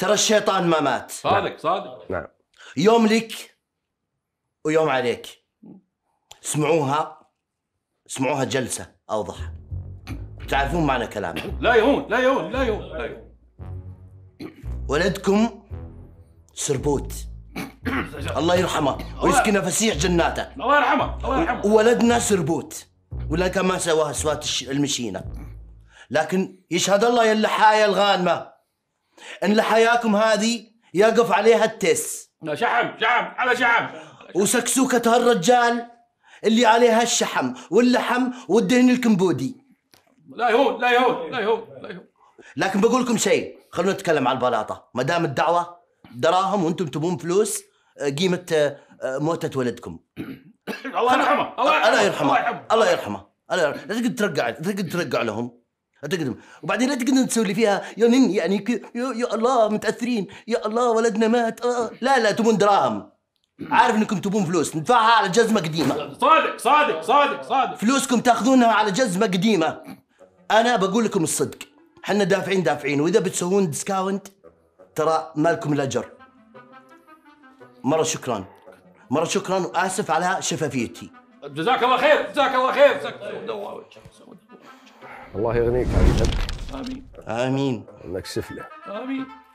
ترى الشيطان ما مات صادق صادق نعم. نعم يوم لك ويوم عليك اسمعوها اسمعوها جلسة أوضح تعرفون معنى كلامي لا يهون لا يهون لا يهون لا يهون ولدكم سربوت الله يرحمه ويسكن فسيح جناته الله يرحمه الله يرحمه وولدنا سربوت ولا كان ما سواها سوات المشينة لكن يشهد الله يا اللحايا الغانمة ان لحياكم هذه يقف عليها التس شحم شحم على شحم وسكسوكة هالرجال اللي عليها الشحم واللحم والدهن الكمبودي لا يهون لا يهون لا يهون لا يهون لكن بقول لكم شيء خلونا نتكلم على البلاطه ما دام الدعوه دراهم وانتم تبون فلوس آه، قيمه آه، آه، موتة ولدكم الله يرحمه الله يرحمه الله يرحمه الله يرحمه لا تقعد ترقع لا تقعد ترقع لهم تقدم وبعدين لا تقدم اللي فيها يا نن يعني يا, يا الله متاثرين يا الله ولدنا مات آه،, آه. لا لا تبون دراهم عارف انكم تبون فلوس ندفعها على جزمه قديمه صادق صادق صادق صادق فلوسكم تاخذونها على جزمه قديمه انا بقول لكم الصدق حنا دافعين دافعين واذا بتسوون ديسكاونت ترى مالكم الاجر مره شكرا مره شكرا واسف على شفافيتي جزاك الله خير جزاك الله خير جزاك الله خير الله يغنيك يا امين امين انك سفله امين